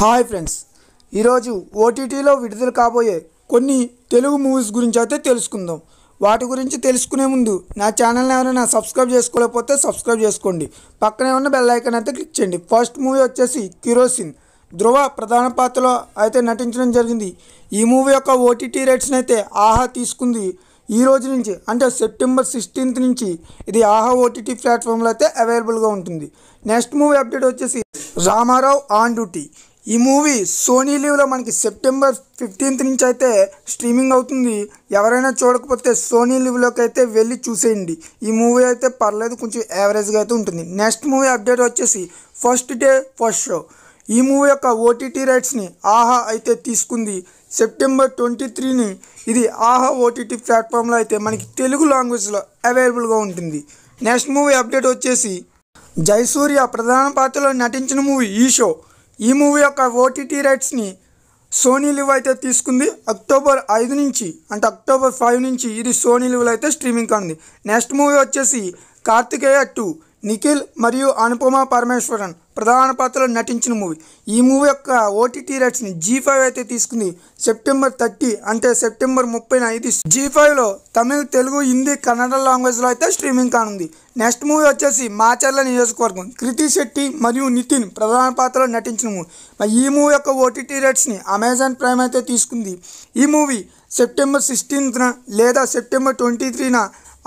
hi friends ఈరోజు ఓటీటీలో విడుదల కాబోయే కొన్ని తెలుగు మూవీస్ గురించి అయితే తెలుసుకుందాం వాటి గురించి తెలుసుకునే ముందు నా ఛానల్ని ఎవరైనా సబ్స్క్రైబ్ చేసుకోలేకపోతే సబ్స్క్రైబ్ చేసుకోండి పక్కనే ఉన్న బెల్ ఐకాన్ అయితే క్లిక్ చేయండి ఫస్ట్ మూవీ వచ్చేసి కిరోసిన్ ధ్రువ ప్రధాన పాత్రలో అయితే నటించడం జరిగింది ఈ మూవీ యొక్క ఓటీటీ రేట్స్ని అయితే ఆహా తీసుకుంది ఈ రోజు నుంచి అంటే సెప్టెంబర్ సిక్స్టీన్త్ నుంచి ఇది ఆహా ఓటీటీ ప్లాట్ఫామ్లో అయితే అవైలబుల్గా ఉంటుంది నెక్స్ట్ మూవీ అప్డేట్ వచ్చేసి రామారావు ఆన్ డ్యూటీ ఈ మూవీ సోనీ లీవ్లో మనకి సెప్టెంబర్ ఫిఫ్టీన్త్ నుంచి అయితే స్ట్రీమింగ్ అవుతుంది ఎవరైనా చూడకపోతే సోనీ లీవ్లోకి అయితే వెళ్ళి చూసేయండి ఈ మూవీ అయితే పర్లేదు కొంచెం యావరేజ్గా అయితే ఉంటుంది నెక్స్ట్ మూవీ అప్డేట్ వచ్చేసి ఫస్ట్ డే ఫస్ట్ షో ఈ మూవీ యొక్క ఓటీటీ రైట్స్ని ఆహా అయితే తీసుకుంది సెప్టెంబర్ ట్వంటీ త్రీని ఇది ఆహా ఓటీటీ ప్లాట్ఫామ్లో అయితే మనకి తెలుగు లాంగ్వేజ్లో అవైలబుల్గా ఉంటుంది నెక్స్ట్ మూవీ అప్డేట్ వచ్చేసి జయసూర్య ప్రధాన పాత్రలో నటించిన మూవీ ఈ షో ఈ మూవీ యొక్క ఓటీటీ రైట్స్ని సోనీ లివ్ అయితే తీసుకుంది అక్టోబర్ ఐదు నుంచి అంటే అక్టోబర్ ఫైవ్ నుంచి ఇది సోనీ లివ్లో అయితే స్ట్రీమింగ్ కానుంది నెక్స్ట్ మూవీ వచ్చేసి కార్తికేయ టూ నిఖిల్ మరియు అనుపమ పరమేశ్వరన్ ప్రధాన పాత్రలో నటించిన మూవీ ఈ మూవీ యొక్క ఓటీటీ రైట్స్ని జీ ఫైవ్ అయితే తీసుకుంది సెప్టెంబర్ థర్టీ అంటే సెప్టెంబర్ ముప్పై ఐదు జీ ఫైవ్లో తమిళ్ తెలుగు హిందీ కన్నడ లాంగ్వేజ్లో అయితే స్ట్రీమింగ్ కానుంది నెక్స్ట్ మూవీ వచ్చేసి మాచర్ల నియోజకవర్గం కృతి శెట్టి మరియు నితిన్ ప్రధాన పాత్రలో నటించిన మూవీ ఈ మూవీ యొక్క ఓటీటీ రైట్స్ని అమెజాన్ ప్రైమ్ అయితే తీసుకుంది ఈ మూవీ సెప్టెంబర్ సిక్స్టీన్త్న లేదా సెప్టెంబర్ ట్వంటీ త్రీన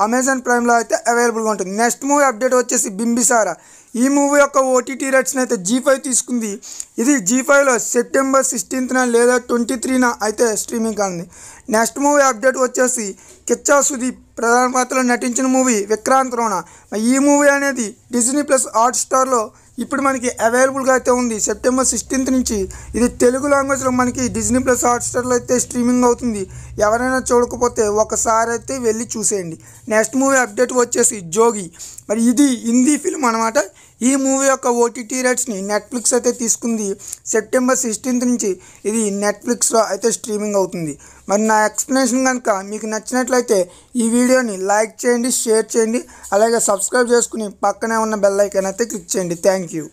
అమెజాన్ ప్రైమ్లో అయితే అవైలబుల్గా ఉంటుంది నెక్స్ట్ మూవీ అప్డేట్ వచ్చేసి బింబిసారా ఈ మూవీ యొక్క ఓటీటీ రైట్స్ని అయితే జీ ఫైవ్ తీసుకుంది ఇది జీ ఫైవ్లో సెప్టెంబర్ సిక్స్టీన్త్న లేదా ట్వంటీ త్రీన అయితే స్ట్రీమింగ్ కానుంది నెక్స్ట్ మూవీ అప్డేట్ వచ్చేసి కిచ్చా సుదీప్ ప్రధాన పాత్రలో నటించిన మూవీ విక్రాంత్ రోణ ఈ మూవీ అనేది డిజ్నీ ప్లస్ హాట్ స్టార్లో ఇప్పుడు మనకి అవైలబుల్గా అయితే ఉంది సెప్టెంబర్ సిక్స్టీన్త్ నుంచి ఇది తెలుగు లాంగ్వేజ్లో మనకి డిజ్నీ ప్లస్ హాట్స్టార్లో అయితే స్ట్రీమింగ్ అవుతుంది ఎవరైనా చూడకపోతే ఒకసారి అయితే వెళ్ళి చూసేయండి నెక్స్ట్ మూవీ అప్డేట్ వచ్చేసి జోగి మరి ఇది హిందీ ఫిల్మ్ అనమాట ఈ మూవీ యొక్క ఓటీటీ రైట్స్ని నెట్ఫ్లిక్స్ అయితే తీసుకుంది సెప్టెంబర్ సిక్స్టీన్త్ నుంచి ఇది నెట్ఫ్లిక్స్లో అయితే స్ట్రీమింగ్ అవుతుంది మరి నా ఎక్స్ప్లెనేషన్ కనుక మీకు నచ్చినట్లయితే ఈ వీడియోని లైక్ చేయండి షేర్ చేయండి అలాగే సబ్స్క్రైబ్ చేసుకుని పక్కనే ఉన్న బెల్ ఐకాన్ అయితే క్లిక్ చేయండి థ్యాంక్ యూ